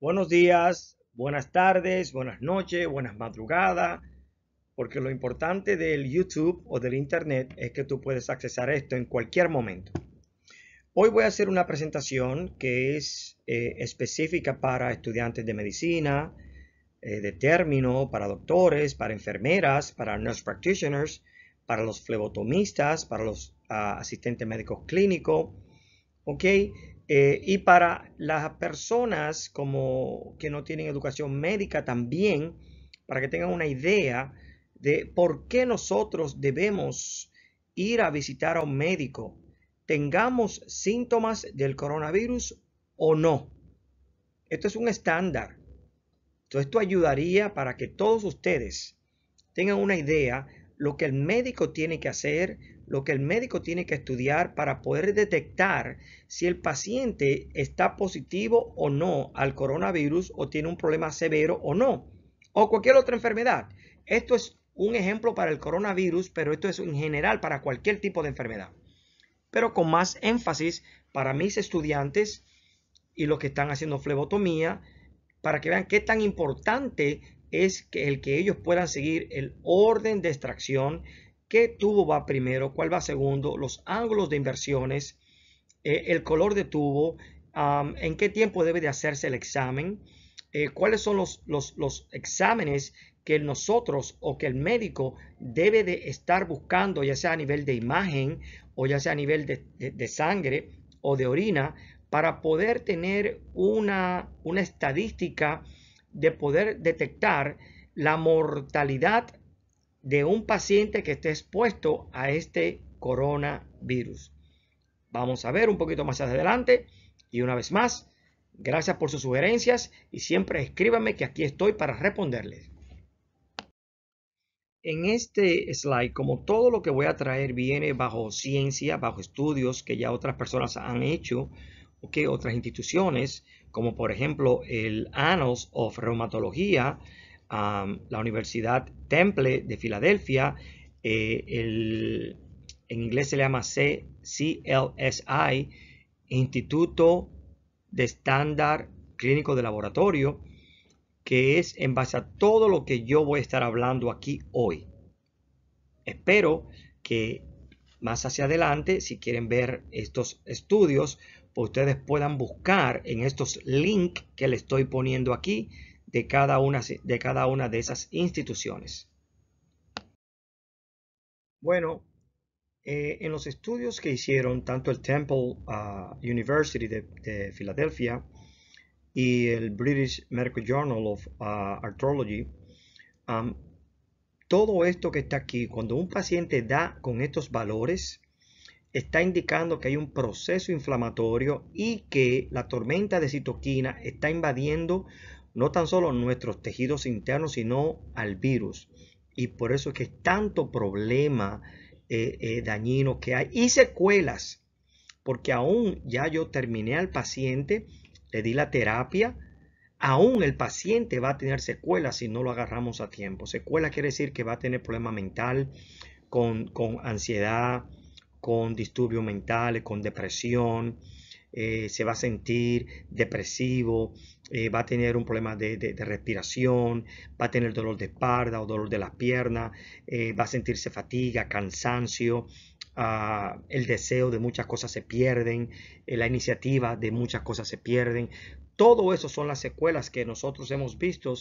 Buenos días, buenas tardes, buenas noches, buenas madrugadas, porque lo importante del YouTube o del Internet es que tú puedes accesar esto en cualquier momento. Hoy voy a hacer una presentación que es eh, específica para estudiantes de medicina, eh, de término, para doctores, para enfermeras, para nurse practitioners, para los flebotomistas, para los ah, asistentes médicos clínicos, ¿ok? Eh, y para las personas como que no tienen educación médica también, para que tengan una idea de por qué nosotros debemos ir a visitar a un médico, tengamos síntomas del coronavirus o no. Esto es un estándar. Entonces, esto ayudaría para que todos ustedes tengan una idea lo que el médico tiene que hacer, lo que el médico tiene que estudiar para poder detectar si el paciente está positivo o no al coronavirus o tiene un problema severo o no, o cualquier otra enfermedad. Esto es un ejemplo para el coronavirus, pero esto es en general para cualquier tipo de enfermedad. Pero con más énfasis para mis estudiantes y los que están haciendo flebotomía, para que vean qué tan importante es que el que ellos puedan seguir el orden de extracción, qué tubo va primero, cuál va segundo, los ángulos de inversiones, eh, el color de tubo, en qué tiempo debe de hacerse el examen, eh, cuáles son los, los, exámenes que nosotros o que el médico debe de estar buscando, ya sea a nivel de imagen o ya sea a nivel de, de, de sangre o de orina, para poder tener una, una estadística de poder detectar la mortalidad de un paciente que esté expuesto a este coronavirus. Vamos a ver un poquito más adelante y una vez más, gracias por sus sugerencias y siempre escríbame que aquí estoy para responderles. En este slide, como todo lo que voy a traer viene bajo ciencia, bajo estudios que ya otras personas han hecho, o que otras instituciones, como por ejemplo el Annals of Reumatología, la Universidad Temple de Filadelfia, eh, el, en inglés se le llama CLSI, Instituto de Estándar Clínico de Laboratorio, que es en base a todo lo que yo voy a estar hablando aquí hoy. Espero que más hacia adelante, si quieren ver estos estudios, ustedes puedan buscar en estos links que le estoy poniendo aquí de cada una de, cada una de esas instituciones. Bueno, eh, en los estudios que hicieron tanto el Temple ah, University de, Filadelfia y el British Medical Journal of ah, Arthrology, todo esto que está aquí, cuando un paciente da con estos valores, está indicando que hay un proceso inflamatorio y que la tormenta de citoquina está invadiendo no tan solo nuestros tejidos internos, sino al virus. Y por eso es que es tanto problema eh, eh, dañino que hay. Y secuelas, porque aún ya yo terminé al paciente, le di la terapia, aún el paciente va a tener secuelas si no lo agarramos a tiempo. Secuela quiere decir que va a tener problema mental, con, con ansiedad, con disturbios mentales, con depresión, eh, se va a sentir depresivo, eh, va a tener un problema de, respiración, va a tener dolor de espalda o dolor de la pierna, eh, va a sentirse fatiga, cansancio, ah, el deseo de muchas cosas se pierden, la iniciativa de muchas cosas se pierden. Todo eso son las secuelas que nosotros hemos visto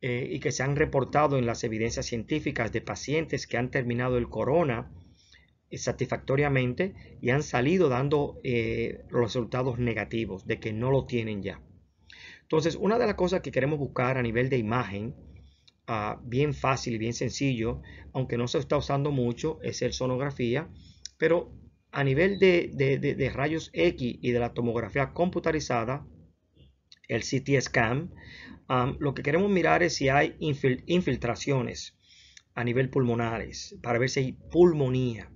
y que se han reportado en las evidencias científicas de pacientes que han terminado el corona satisfactoriamente y han salido dando eh, los resultados negativos de que no lo tienen ya. Entonces, una de las cosas que queremos buscar a nivel de imagen, ah, bien fácil y bien sencillo, aunque no se está usando mucho, es el sonografía, pero a nivel de, rayos X y de la tomografía computarizada, el CT scan, ah, lo que queremos mirar es si hay infiltraciones a nivel pulmonares para ver si hay pulmonía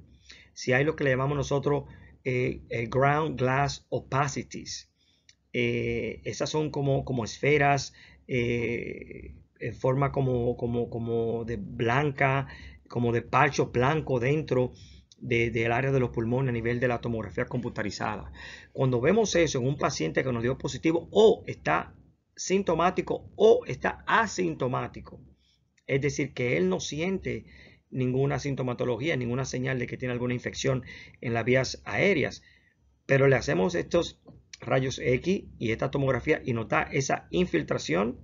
si hay lo que le llamamos nosotros eh, eh, ground glass opacities. Eh, esas son como, como esferas en forma como, como, como, de blanca, como de parcho blanco dentro del área de los pulmones a nivel de la tomografía computarizada. Cuando vemos eso en un paciente que nos dio positivo o está sintomático o está asintomático, es decir, que él no siente ninguna sintomatología, ninguna señal de que tiene alguna infección en las vías aéreas. Pero le hacemos estos rayos X y esta tomografía y nota esa infiltración,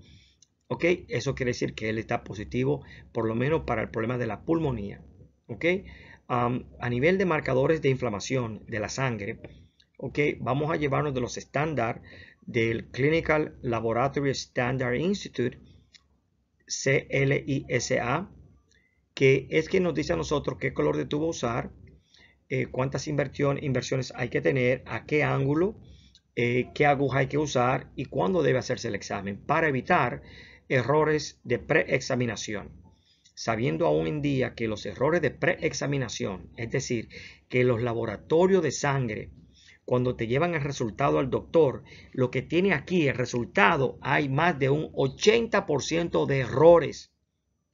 ¿ok? Eso quiere decir que él está positivo, por lo menos para el problema de la pulmonía, ¿ok? a nivel de marcadores de inflamación de la sangre, ¿ok? Vamos a llevarnos de los estándar del Clinical Laboratory Standard Institute, CLISA, que es quien nos dice a nosotros qué color de tubo usar, eh, cuántas inversiones hay que tener, a qué ángulo, eh, qué aguja hay que usar y cuándo debe hacerse el examen para evitar errores de preexaminación. Sabiendo aún en día que los errores de preexaminación, es decir, que los laboratorios de sangre, cuando te llevan el resultado al doctor, lo que tiene aquí el resultado, hay más de un 80% de errores.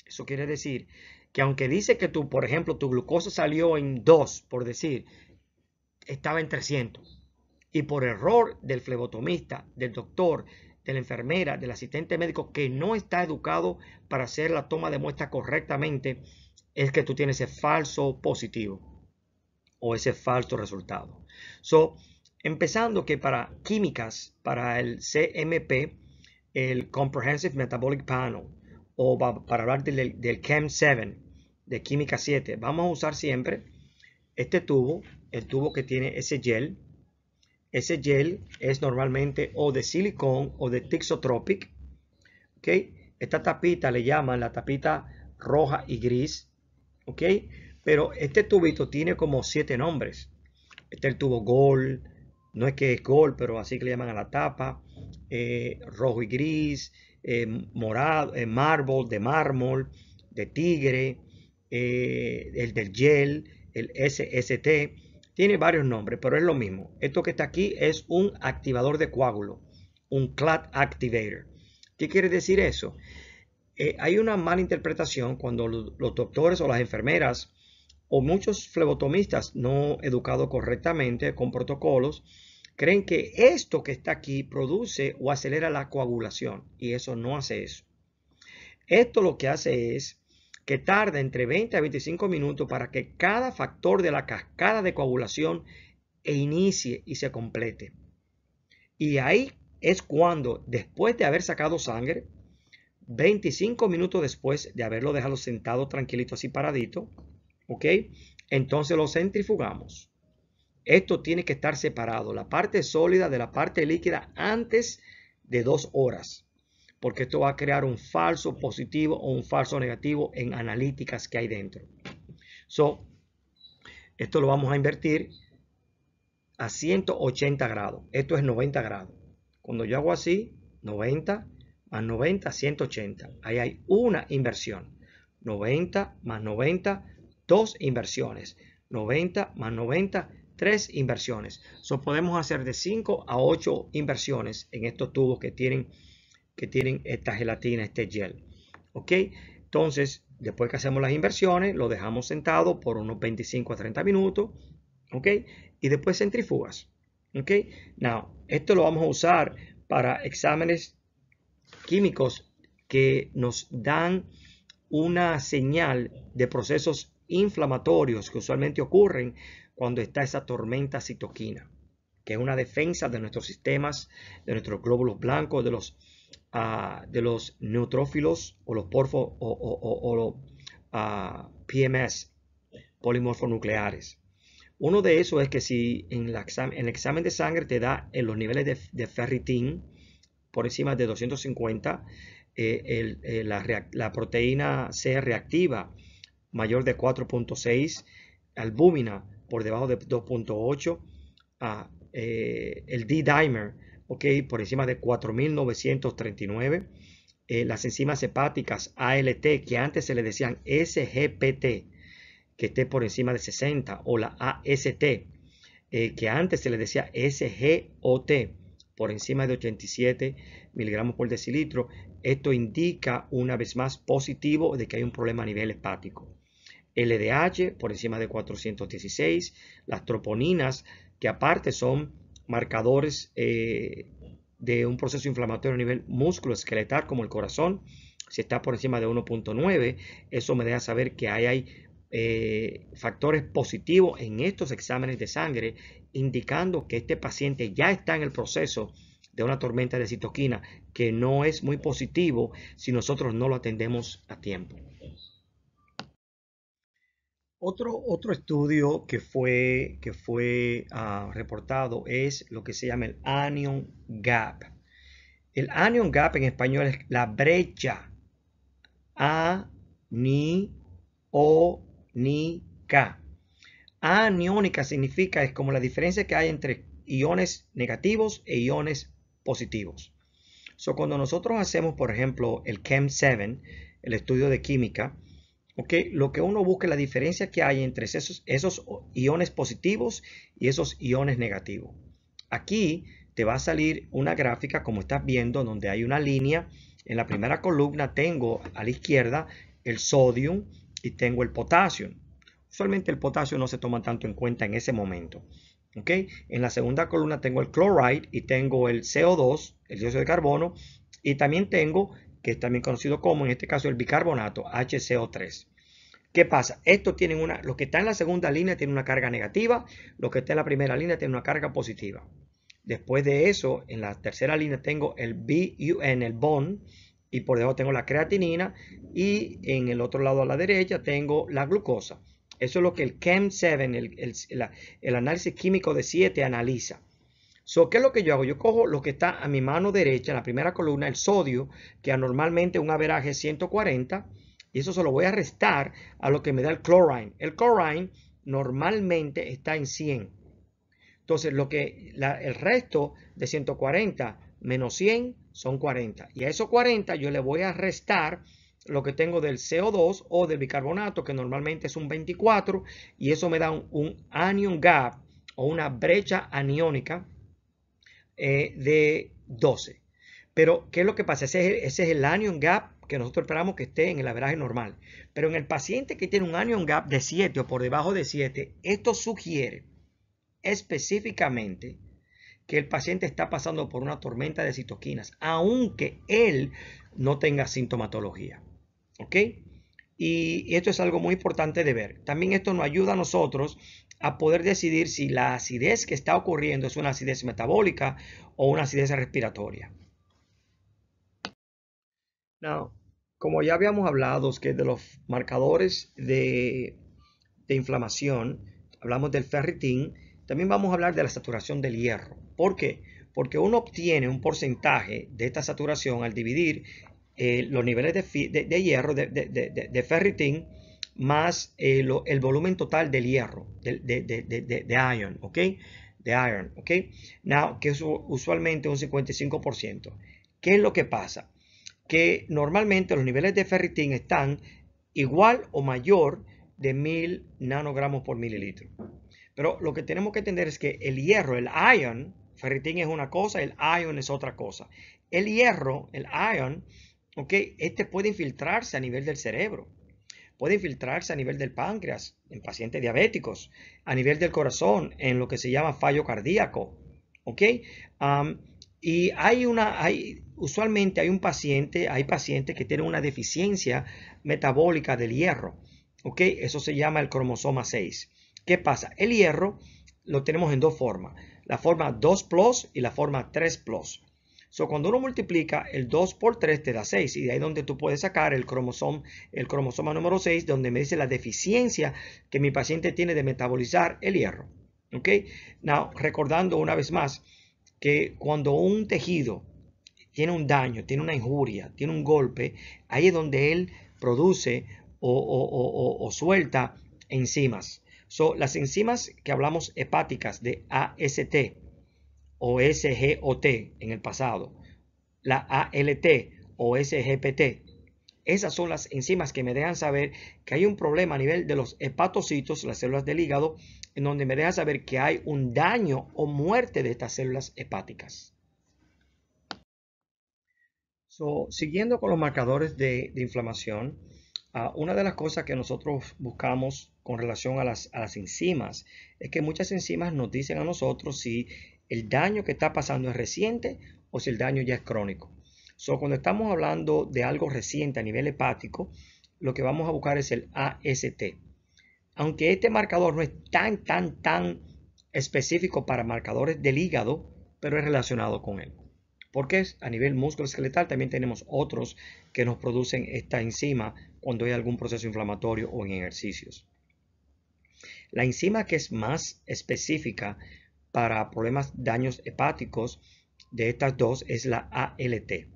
Eso quiere decir que aunque dice que tú, por ejemplo, tu glucosa salió en 2, por decir, estaba en 300. Y por error del flebotomista, del doctor, de la enfermera, del asistente médico que no está educado para hacer la toma de muestra correctamente, es que tú tienes ese falso positivo o ese falso resultado. So, empezando que para químicas, para el CMP, el Comprehensive Metabolic Panel, o para hablar del, del CHEM7, de química 7. Vamos a usar siempre este tubo, el tubo que tiene ese gel. Ese gel es normalmente o de silicón o de tixotropic. ¿ok? Esta tapita le llaman la tapita roja y gris. ¿ok? Pero este tubito tiene como siete nombres. Este es el tubo gold. No es que es gold, pero así que le llaman a la tapa. Eh, rojo y gris. Eh, morado, eh, marble, de mármol, de tigre, eh, el del gel, el SST, tiene varios nombres, pero es lo mismo. Esto que está aquí es un activador de coágulo, un clot activator. ¿Qué quiere decir eso? Eh, hay una mala interpretación cuando los doctores o las enfermeras o muchos flebotomistas no educados correctamente con protocolos creen que esto que está aquí produce o acelera la coagulación y eso no hace eso. Esto lo que hace es que tarda entre 20 a 25 minutos para que cada factor de la cascada de coagulación e inicie y se complete. Y ahí es cuando, después de haber sacado sangre, 25 minutos después de haberlo dejado sentado tranquilito así paradito, ¿ok? Entonces lo centrifugamos. Esto tiene que estar separado, la parte sólida de la parte líquida antes de dos horas porque esto va a crear un falso positivo o un falso negativo en analíticas que hay dentro. So, esto lo vamos a invertir a 180 grados. Esto es 90 grados. Cuando yo hago así, 90 más 90, 180. Ahí hay una inversión. 90 más 90, dos inversiones. 90 más 90, tres inversiones. So, podemos hacer de 5 a 8 inversiones en estos tubos que tienen que tienen esta gelatina, este gel. ¿Ok? Entonces, después que hacemos las inversiones, lo dejamos sentado por unos 25 a 30 minutos. ¿Ok? Y después centrifugas. ¿Ok? Now, esto lo vamos a usar para exámenes químicos que nos dan una señal de procesos inflamatorios que usualmente ocurren cuando está esa tormenta citoquina, que es una defensa de nuestros sistemas, de nuestros glóbulos blancos, de los Ah, de los neutrófilos o los porfo o, los ah, PMS, polimorfonucleares. Uno de esos es que si en, en el examen de sangre te da en los niveles de, ferritin por encima de 250, eh, eh, la, proteína C reactiva mayor de 4.6, albúmina por debajo de 2.8, ah, eh, el D-dimer ok, por encima de 4.939. Eh, las enzimas hepáticas ALT, que antes se le decían SGPT, que esté por encima de 60, o la AST, eh, que antes se le decía SGOT, por encima de 87 miligramos por decilitro. Esto indica una vez más positivo de que hay un problema a nivel hepático. LDH por encima de 416, las troponinas que aparte son marcadores eh, de un proceso inflamatorio a nivel musculoesqueletal como el corazón, si está por encima de 1.9, eso me deja saber que hay, eh, factores positivos en estos exámenes de sangre, indicando que este paciente ya está en el proceso de una tormenta de citoquina, que no es muy positivo si nosotros no lo atendemos a tiempo. Otro, estudio que fue, que fue ah, reportado es lo que se llama el anion gap. El anion gap en español es la brecha aniónica. Aniónica significa es como la diferencia que hay entre iones negativos e iones positivos. So, cuando nosotros hacemos, por ejemplo, el Chem 7, el estudio de química, lo que uno busca es la diferencia que hay entre esos, esos, iones positivos y esos iones negativos. Aquí te va a salir una gráfica como estás viendo donde hay una línea. En la primera columna tengo a la izquierda el sodio y tengo el potasio. Usualmente el potasio no se toma tanto en cuenta en ese momento. Ok, En la segunda columna tengo el chloride y tengo el CO2, el dióxido de carbono, y también tengo que es también conocido como, en este caso, el bicarbonato HCO3. ¿Qué pasa? Esto tiene una, lo que está en la segunda línea tiene una carga negativa, lo que está en la primera línea tiene una carga positiva. Después de eso, en la tercera línea tengo el BUN, el BON, y por debajo tengo la creatinina, y en el otro lado a la derecha tengo la glucosa. Eso es lo que el CHEM7, el, el, el, análisis químico de 7 analiza. So, ¿Qué es lo que yo hago? Yo cojo lo que está a mi mano derecha, la primera columna, el sodio, que anormalmente un averaje es 140, y eso se lo voy a restar a lo que me da el chlorine. El chlorine normalmente está en 100. Entonces, lo que el resto de 140 menos 100 son 40. Y a esos 40 yo le voy a restar lo que tengo del CO2 o del bicarbonato, que normalmente es un 24, y eso me da un, un anion gap o una brecha aniónica eh, de 12. Pero, ¿qué es lo que pasa? Ese es, ese es el anion gap que nosotros esperamos que esté en el averaje normal. Pero en el paciente que tiene un anion gap de 7 o por debajo de 7, esto sugiere específicamente que el paciente está pasando por una tormenta de citoquinas, aunque él no tenga sintomatología. ¿Ok? Y esto es algo muy importante de ver. También esto nos ayuda a nosotros a poder decidir si la acidez que está ocurriendo es una acidez metabólica o una acidez respiratoria. Ahora, como ya habíamos hablado que de los marcadores de, inflamación, hablamos del ferritín, también vamos a hablar de la saturación del hierro. ¿Por qué? Porque uno obtiene un porcentaje de esta saturación al dividir eh, los niveles de, de hierro, de ferritín, más eh, el volumen total del hierro, de, de, iron, ¿ok? De iron, ¿ok? Now, que es usualmente un 55%. ¿Qué es lo que pasa? Que normalmente los niveles de ferritín están igual o mayor de 1000 nanogramos por mililitro. Pero lo que tenemos que entender es que el hierro, el iron, ferritín es una cosa, el iron es otra cosa. El hierro, el iron, ¿ok? Este puede infiltrarse a nivel del cerebro puede infiltrarse a nivel del páncreas en pacientes diabéticos, a nivel del corazón en lo que se llama fallo cardíaco. ¿Ok? y hay una, hay, usualmente hay un paciente, hay pacientes que tienen una deficiencia metabólica del hierro. ¿Ok? Eso se llama el cromosoma 6. ¿Qué pasa? El hierro lo tenemos en dos formas. La forma 2 plus y la forma 3 plus. So, cuando uno multiplica el 2 por 3 te da 6 y de ahí donde tú puedes sacar el cromosoma, el cromosoma número 6 donde me dice la deficiencia que mi paciente tiene de metabolizar el hierro. ¿Ok? Now, recordando una vez más que cuando un tejido tiene un daño, tiene una injuria, tiene un golpe, ahí es donde él produce o, o suelta enzimas. So, las enzimas que hablamos hepáticas de AST, o SGOT en el pasado, la ALT o SGPT. Esas son las enzimas que me dejan saber que hay un problema a nivel de los hepatocitos, las células del hígado, en donde me dejan saber que hay un daño o muerte de estas células hepáticas. So, siguiendo con los marcadores de, inflamación, ah, una de las cosas que nosotros buscamos con relación a las, enzimas es que muchas enzimas nos dicen a nosotros si el daño que está pasando es reciente o si el daño ya es crónico. So, cuando estamos hablando de algo reciente a nivel hepático, lo que vamos a buscar es el AST. Aunque este marcador no es tan, tan, tan específico para marcadores del hígado, pero es relacionado con él. Porque a nivel musculoesqueletal también tenemos otros que nos producen esta enzima cuando hay algún proceso inflamatorio o en ejercicios. La enzima que es más específica para problemas daños hepáticos de estas dos es la ALT.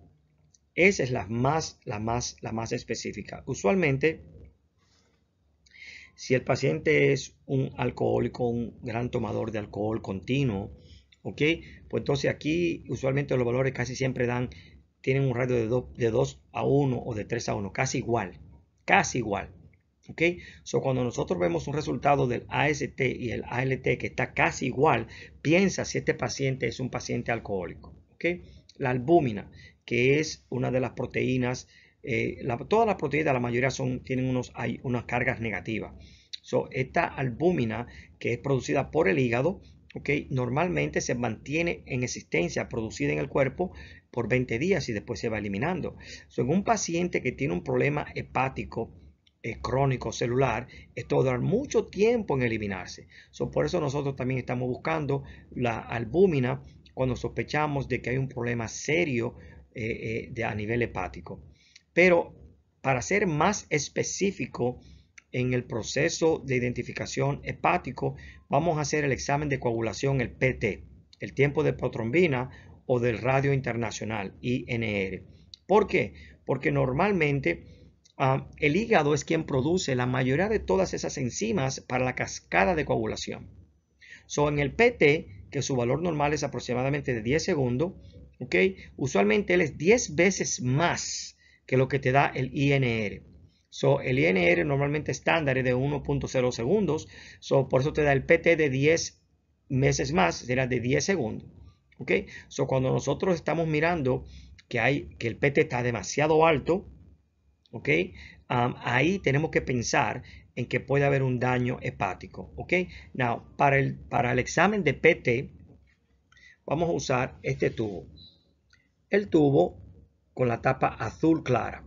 Esa es la más, la más, la más específica. Usualmente, si el paciente es un alcohólico, un gran tomador de alcohol continuo, ¿ok? Pues entonces aquí usualmente los valores casi siempre dan, tienen un radio de, de 2 a 1 o de 3 a 1, casi igual, casi igual. So, cuando nosotros vemos un resultado del AST y el ALT que está casi igual, piensa si este paciente es un paciente alcohólico. La albúmina, que es una de las proteínas, eh, todas las proteínas, la mayoría son, tienen unos, hay unas cargas negativas. So, esta albúmina que es producida por el hígado, Normalmente se mantiene en existencia, producida en el cuerpo por 20 días y después se va eliminando. So, en un paciente que tiene un problema hepático eh, crónico celular, esto da mucho tiempo en eliminarse. por eso nosotros también estamos buscando la albúmina cuando sospechamos de que hay un problema serio eh, eh, a nivel hepático. Pero para ser más específico en el proceso de identificación hepático, vamos a hacer el examen de coagulación, el PT, el tiempo de protrombina o del radio internacional, INR. ¿Por qué? Porque normalmente Ah, el hígado es quien produce la mayoría de todas esas enzimas para la cascada de coagulación. So, en el PT, que su valor normal es aproximadamente de 10 segundos, usualmente él es 10 veces más que lo que te da el INR. So, el INR normalmente estándar es de 1.0 segundos, so, por eso te da el PT de 10 meses más, será de 10 segundos. So, cuando nosotros estamos mirando que, hay, que el PT está demasiado alto, ¿ok? ahí tenemos que pensar en que puede haber un daño hepático, ¿ok? Now, para el, para el examen de PT, vamos a usar este tubo. El tubo con la tapa azul clara,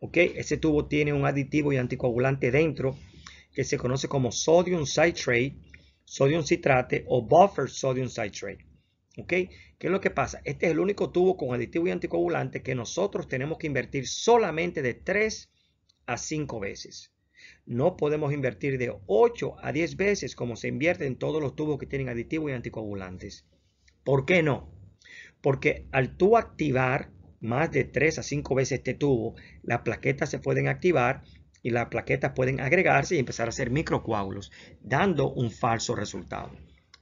¿ok? Ese tubo tiene un aditivo y anticoagulante dentro que se conoce como sodium citrate, sodium citrate o buffer sodium citrate. ¿Qué es lo que pasa? Este es el único tubo con aditivo y anticoagulante que nosotros tenemos que invertir solamente de 3 a 5 veces. No podemos invertir de 8 a 10 veces como se invierte en todos los tubos que tienen aditivo y anticoagulantes. ¿Por qué no? Porque al tú activar más de 3 a 5 veces este tubo, las plaquetas se pueden activar y las plaquetas pueden agregarse y empezar a hacer microcoágulos, dando un falso resultado.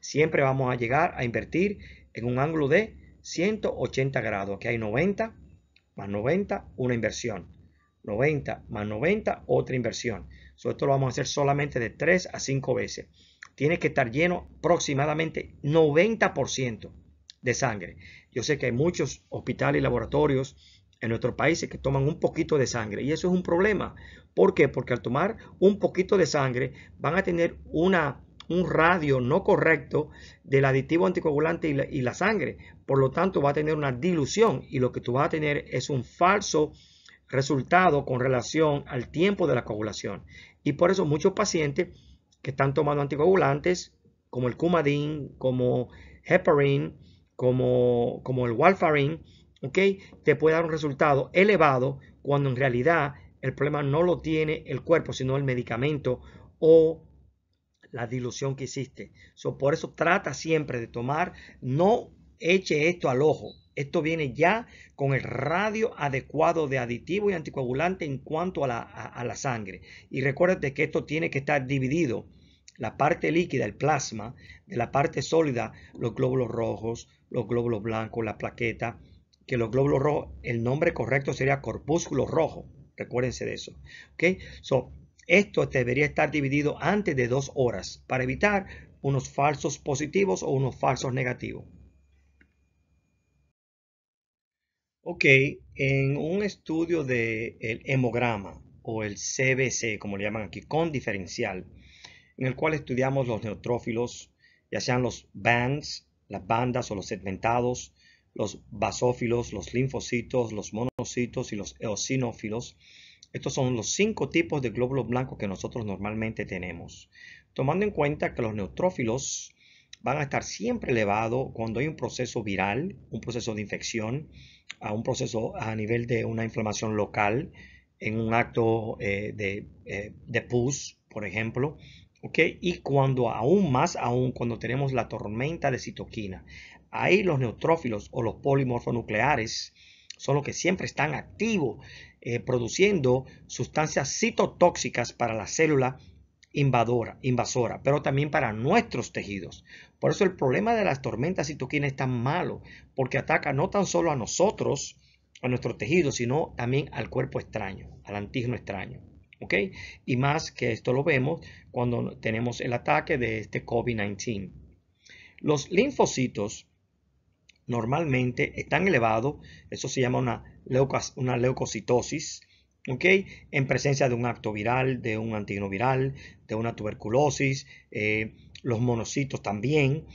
Siempre vamos a llegar a invertir en un ángulo de 180 grados. Aquí hay 90 más 90, una inversión. 90 más 90, otra inversión. Sobre esto lo vamos a hacer solamente de 3 a 5 veces. Tiene que estar lleno aproximadamente 90% de sangre. Yo sé que hay muchos hospitales y laboratorios en nuestros países que toman un poquito de sangre y eso es un problema. ¿Por qué? Porque al tomar un poquito de sangre van a tener una un radio no correcto del aditivo anticoagulante y la, sangre. Por lo tanto, va a tener una dilución y lo que tú vas a tener es un falso resultado con relación al tiempo de la coagulación. Y por eso muchos pacientes que están tomando anticoagulantes, como el Coumadin, como Heparin, como, como el Walfarin, ¿okay? te puede dar un resultado elevado cuando en realidad el problema no lo tiene el cuerpo, sino el medicamento o la dilución que hiciste. So, por eso trata siempre de tomar, no eche esto al ojo. Esto viene ya con el radio adecuado de aditivo y anticoagulante en cuanto a la, la sangre. Y recuérdate que esto tiene que estar dividido. La parte líquida, el plasma, de la parte sólida, los glóbulos rojos, los glóbulos blancos, la plaqueta, que los glóbulos rojos, el nombre correcto sería corpúsculo rojo. Recuérdense de eso. ¿Ok? So, esto debería estar dividido antes de dos horas para evitar unos falsos positivos o unos falsos negativos. Ok, en un estudio del el hemograma o el CBC, como le llaman aquí, con diferencial, en el cual estudiamos los neutrófilos, ya sean los bands, las bandas o los segmentados, los basófilos, los linfocitos, los monocitos y los eosinófilos, estos son los cinco tipos de glóbulos blancos que nosotros normalmente tenemos. Tomando en cuenta que los neutrófilos van a estar siempre elevados cuando hay un proceso viral, un proceso de infección, a un proceso a nivel de una inflamación local, en un acto eh, eh, de, pus, por ejemplo. Y cuando aún más, aún cuando tenemos la tormenta de citoquina, ahí los neutrófilos o los polimorfonucleares son los que siempre están activos eh, produciendo sustancias citotóxicas para la célula invadora, invasora, pero también para nuestros tejidos. Por eso el problema de las tormentas citoquinas es tan malo, porque ataca no tan solo a nosotros, a nuestros tejidos, sino también al cuerpo extraño, al antígeno extraño. ¿Ok? Y más que esto lo vemos cuando tenemos el ataque de este COVID-19. Los linfocitos normalmente están elevados, eso se llama una, leucocitosis, ¿ok? en presencia de un acto viral, de un viral, de una tuberculosis, eh, los monocitos también,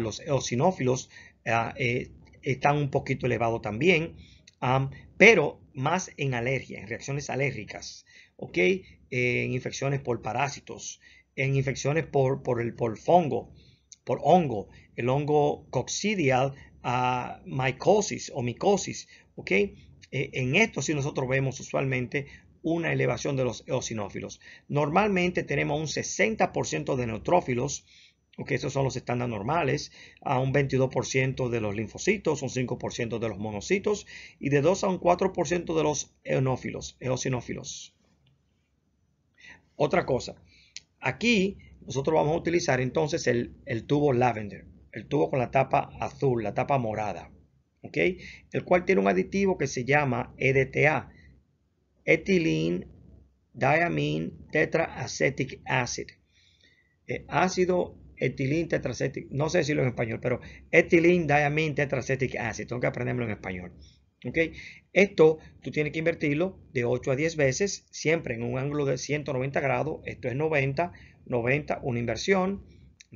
los eosinófilos eh, eh, están un poquito elevados también, pero más en alergia, en reacciones alérgicas, ¿ok? en infecciones por parásitos, en infecciones por, por el por por hongo, el hongo coccidial a micosis o micosis, ¿ok? E, en esto si nosotros vemos usualmente una elevación de los eosinófilos. Normalmente tenemos un 60% de neutrófilos, ok, esos son los estándares normales, a un 22% de los linfocitos, un 5% de los monocitos y de 2 a un 4% de los eosinófilos. Otra cosa, aquí nosotros vamos a utilizar entonces el tubo lavender el tubo con la tapa azul, la tapa morada, ¿ok? El cual tiene un aditivo que se llama EDTA, ethylene diamine tetraacetic acid, eh, ácido etilín tetraacetic, no sé decirlo en español, pero etilín diamine tetraacetic acid, tengo que aprenderlo en español. ¿ok? Esto tú tienes que invertirlo de 8 a 10 veces, siempre en un ángulo de 190 grados. Esto es 90, 90, una inversión,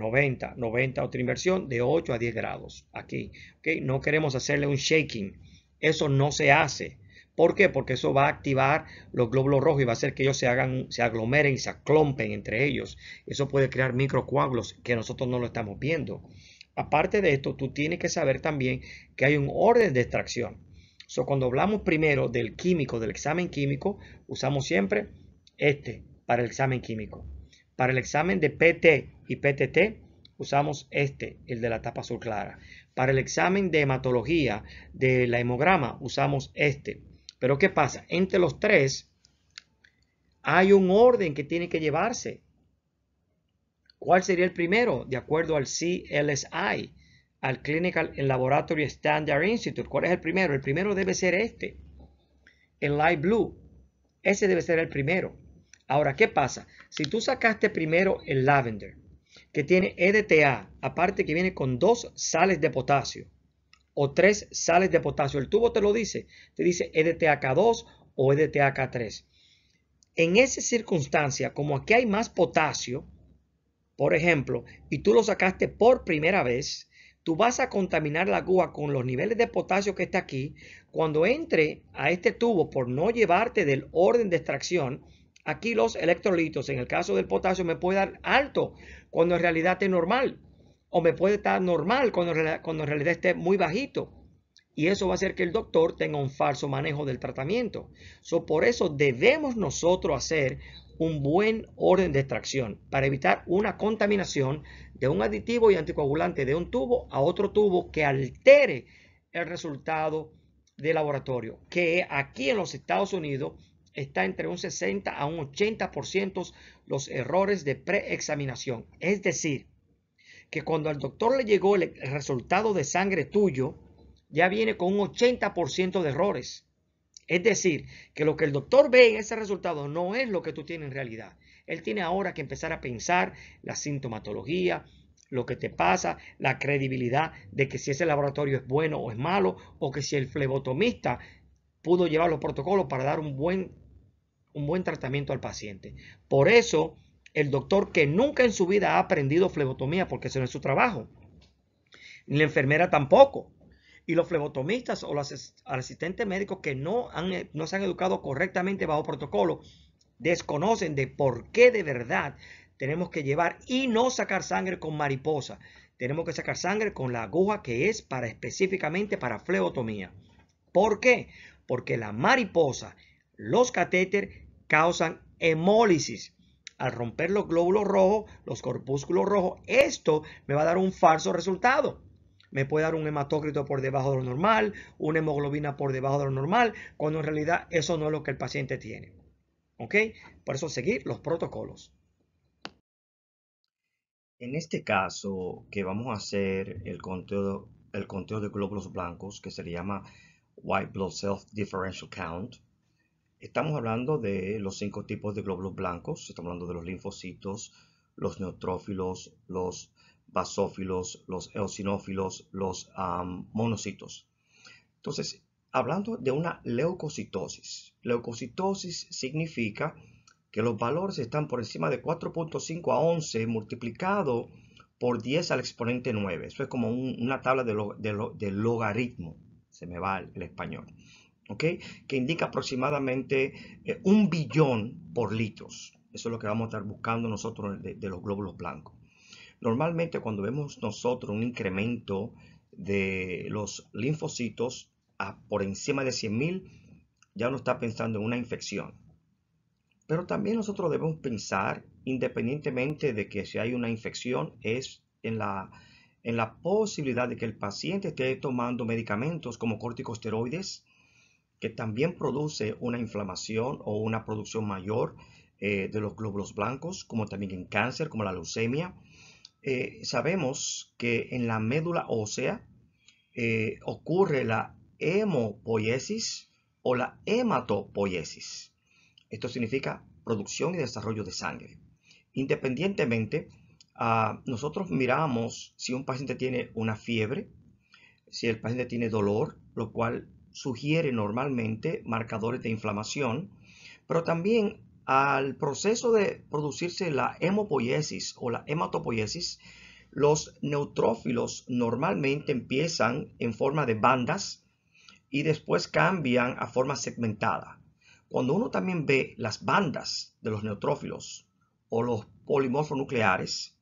90, 90 otra inversión de 8 a 10 grados aquí. ¿okay? No queremos hacerle un shaking. Eso no se hace. ¿Por qué? Porque eso va a activar los glóbulos rojos y va a hacer que ellos se hagan, se aglomeren y se aclompen entre ellos. Eso puede crear microcoágulos que nosotros no lo estamos viendo. Aparte de esto, tú tienes que saber también que hay un orden de extracción. So, cuando hablamos primero del químico, del examen químico, usamos siempre este para el examen químico. Para el examen de PT, y PTT, usamos este, el de la tapa azul clara. Para el examen de hematología de la hemograma usamos este. Pero ¿qué pasa? Entre los tres hay un orden que tiene que llevarse. ¿Cuál sería el primero? De acuerdo al CLSI, al Clinical Laboratory Standard Institute. ¿Cuál es el primero? El primero debe ser este, el light blue. Ese debe ser el primero. Ahora, ¿qué pasa? Si tú sacaste primero el lavender, que tiene EDTA, aparte que viene con dos sales de potasio o tres sales de potasio. El tubo te lo dice, te dice EDTAK2 o EDTAK3. En esa circunstancia, como aquí hay más potasio, por ejemplo, y tú lo sacaste por primera vez, tú vas a contaminar la agua con los niveles de potasio que está aquí. Cuando entre a este tubo por no llevarte del orden de extracción, Aquí los electrolitos, en el caso del potasio, me puede dar alto cuando en realidad esté normal. O me puede estar normal cuando, cuando en realidad esté muy bajito. Y eso va a hacer que el doctor tenga un falso manejo del tratamiento. por eso debemos nosotros hacer un buen orden de extracción para evitar una contaminación de un aditivo y anticoagulante de un tubo a otro tubo que altere el resultado de laboratorio. Que aquí en los Estados Unidos está entre un 60 a un 80% los errores de preexaminación. Es decir, que cuando al doctor le llegó el resultado de sangre tuyo, ya viene con un 80% de errores. Es decir, que lo que el doctor ve en ese resultado no es lo que tú tienes en realidad. Él tiene ahora que empezar a pensar la sintomatología, lo que te pasa, la credibilidad de que si ese laboratorio es bueno o es malo, o que si el flebotomista pudo llevar los protocolos para dar un buen, un buen tratamiento al paciente. Por eso, el doctor que nunca en su vida ha aprendido flebotomía, porque eso no es su trabajo, ni la enfermera tampoco, y los flebotomistas o los asistentes médicos que no, han, no se han educado correctamente bajo protocolo, desconocen de por qué de verdad tenemos que llevar y no sacar sangre con mariposa. Tenemos que sacar sangre con la aguja que es para específicamente para flebotomía. ¿Por qué? porque la mariposa, los catéteres, causan hemólisis. Al romper los glóbulos rojos, los corpúsculos rojos, esto me va a dar un falso resultado. Me puede dar un hematócrito por debajo de lo normal, una hemoglobina por debajo de lo normal, cuando en realidad eso no es lo que el paciente tiene. ¿Ok? Por eso seguir los protocolos. En este caso, que vamos a hacer el conteo, el conteo de glóbulos blancos, que se le llama white blood cell differential count. Estamos hablando de los cinco tipos de glóbulos blancos, estamos hablando de los linfocitos, los neutrófilos, los basófilos, los eosinófilos, los monocitos. Entonces, hablando de una leucocitosis. Leucocitosis significa que los valores están por encima de 4.5 a 11 multiplicado por 10 al exponente 9. Eso es como una tabla de logaritmo se me va el, español, ¿ok? Que indica aproximadamente eh, un billón por litros. Eso es lo que vamos a estar buscando nosotros de, los glóbulos blancos. Normalmente cuando vemos nosotros un incremento de los linfocitos por encima de 100.000, ya uno está pensando en una infección. Pero también nosotros debemos pensar, independientemente de que si hay una infección, es en la en la posibilidad de que el paciente esté tomando medicamentos como corticosteroides, que también produce una inflamación o una producción mayor eh, de los glóbulos blancos, como también en cáncer, como la leucemia. Eh, sabemos que en la médula ósea eh, ocurre la hemopoiesis o la hematopoiesis. Esto significa producción y desarrollo de sangre. Independientemente Ah, nosotros miramos si un paciente tiene una fiebre, si el paciente tiene dolor, lo cual sugiere normalmente marcadores de inflamación, pero también al proceso de producirse la hemopoiesis o la hematopoiesis, los neutrófilos normalmente empiezan en forma de bandas y después cambian a forma segmentada. Cuando uno también ve las bandas de los neutrófilos o los polimorfonucleares,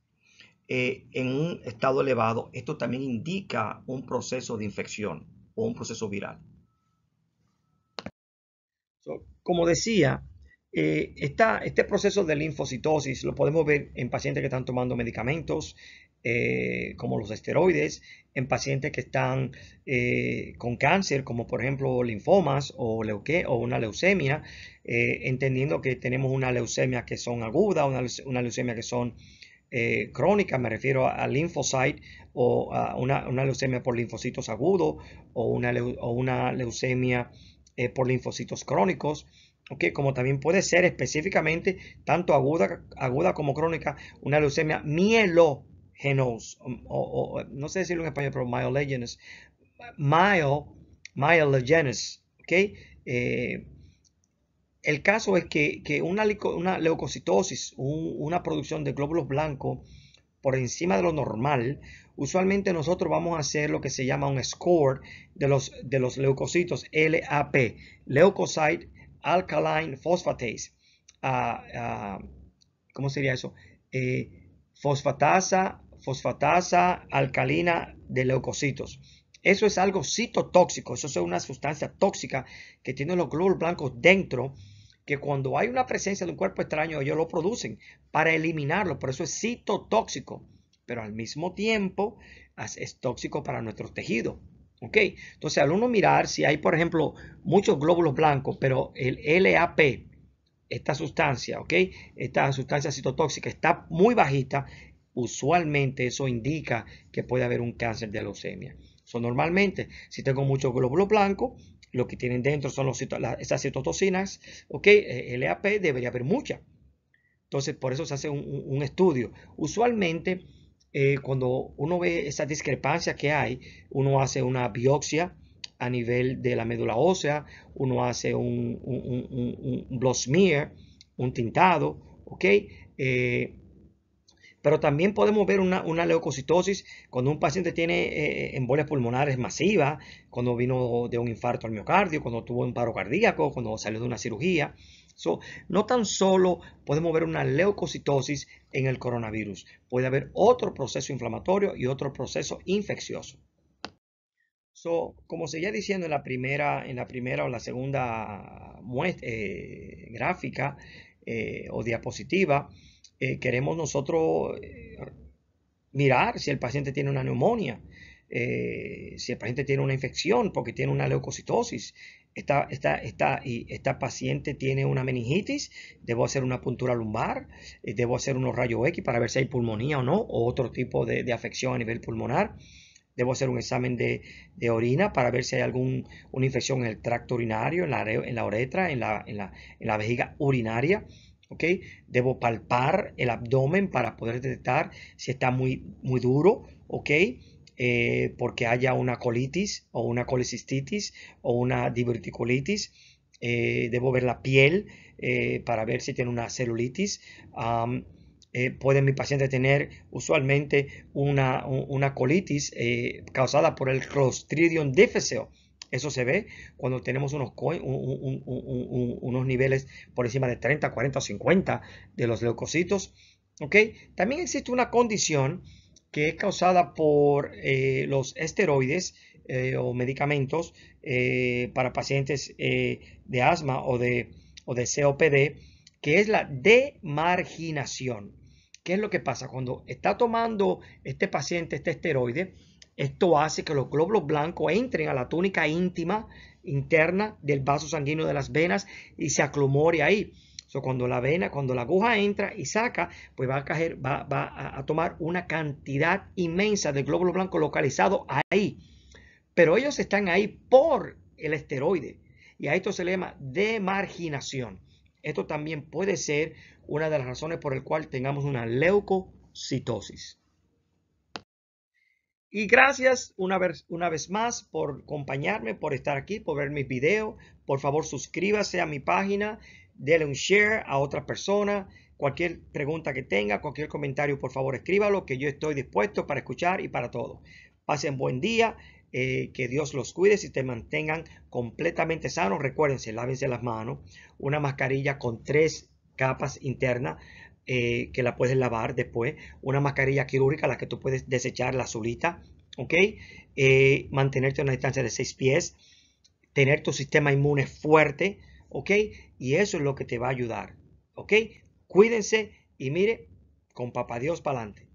eh, en un estado elevado, esto también indica un proceso de infección o un proceso viral. como decía, eh, este proceso de linfocitosis lo podemos ver en pacientes que están tomando medicamentos, eh, como los esteroides, en pacientes que están con cáncer, como por ejemplo linfomas o, o una leucemia, entendiendo que tenemos una leucemia que son aguda, una, una leucemia que son eh, crónica, me refiero a, a o a una, leucemia por linfocitos agudos o una, o una leucemia eh, por linfocitos crónicos. Okay, como también puede ser específicamente, tanto aguda, aguda como crónica, una leucemia mielogenos o, o, no sé decirlo en español, pero myelogenous, myel, myelogenous, okay? Eh, el caso es que, una, leucocitosis, una producción de glóbulos blancos por encima de lo normal, usualmente nosotros vamos a hacer lo que se llama un score de los, de los leucocitos LAP, leucocyte alkaline phosphatase. Ah, ah, ¿Cómo sería eso? Eh, fosfatasa, fosfatasa alcalina de leucocitos. Eso es algo citotóxico, eso es una sustancia tóxica que tiene los glóbulos blancos dentro que cuando hay una presencia de un cuerpo extraño, ellos lo producen para eliminarlo. Por eso es citotóxico, pero al mismo tiempo es tóxico para nuestros tejidos. ¿Ok? Entonces, al uno mirar si hay, por ejemplo, muchos glóbulos blancos, pero el LAP, esta sustancia, ¿ok? Esta sustancia citotóxica está muy bajita, usualmente eso indica que puede haber un cáncer de leucemia. So, normalmente, si tengo muchos glóbulos blancos, lo que tienen dentro son las, esas citotoxinas, ¿ok? Eh, LAP debería haber mucha. Entonces, por eso se hace un, estudio. Usualmente, eh, cuando uno ve esa discrepancia que hay, uno hace una biopsia a nivel de la médula ósea, uno hace un, un, un, un, tintado, ¿ok? Eh, pero también podemos ver una, leucocitosis cuando un paciente tiene eh, embolias pulmonares masivas, cuando vino de un infarto al miocardio, cuando tuvo un paro cardíaco, cuando salió de una cirugía. no tan solo podemos ver una leucocitosis en el coronavirus, puede haber otro proceso inflamatorio y otro proceso infeccioso. So, como seguía diciendo en la primera, en la primera o la segunda muestra, eh, gráfica eh, o diapositiva, eh, queremos nosotros eh, mirar si el paciente tiene una neumonía, eh, si el paciente tiene una infección porque tiene una leucocitosis, esta, paciente tiene una meningitis, debo hacer una puntura lumbar, debo hacer unos rayos X para ver si hay pulmonía o no, o otro tipo de, afección a nivel pulmonar. Debo hacer un examen de, orina para ver si hay alguna infección en el tracto urinario, en la, en uretra, en la vejiga urinaria. Debo palpar el abdomen para poder detectar si está muy, muy duro, eh, porque haya una colitis o una colecistitis o una diverticulitis. Eh, debo ver la piel eh, para ver si tiene una celulitis. puede mi paciente tener usualmente una, colitis causada por el Clostridium difficile, eso se ve cuando tenemos unos, unos niveles por encima de 30, 40 o 50 de los leucocitos. También existe una condición que es causada por eh, los esteroides eh, o medicamentos eh, para pacientes de asma o de, o de COPD, que es la demarginación. ¿Qué es lo que pasa? Cuando está tomando este paciente este esteroide, esto hace que los glóbulos blancos entren a la túnica íntima interna del vaso sanguíneo de las venas y se aclumore ahí. So, cuando la vena, cuando la aguja entra y saca, pues va a, caer, va, a tomar una cantidad inmensa de glóbulos blancos localizados ahí. Pero ellos están ahí por el esteroide. Y a esto se le llama demarginación. Esto también puede ser una de las razones por el cual tengamos una leucocitosis. Y gracias una vez, una vez más por acompañarme, por estar aquí, por ver mis videos. Por favor, suscríbase a mi página, déle un share a otra persona. Cualquier pregunta que tenga, cualquier comentario, por favor, escríbalo, que yo estoy dispuesto para escuchar y para todo. Pasen buen día, eh, que Dios los cuide y si te mantengan completamente sanos. Recuérdense, lávense las manos, una mascarilla con tres capas internas eh, que la puedes lavar después, una mascarilla quirúrgica, la que tú puedes desechar la azulita, ¿ok? Eh, mantenerte a una distancia de 6 pies, tener tu sistema inmune fuerte, ¿ok? Y eso es lo que te va a ayudar, ¿ok? Cuídense y mire, con papá Dios para adelante.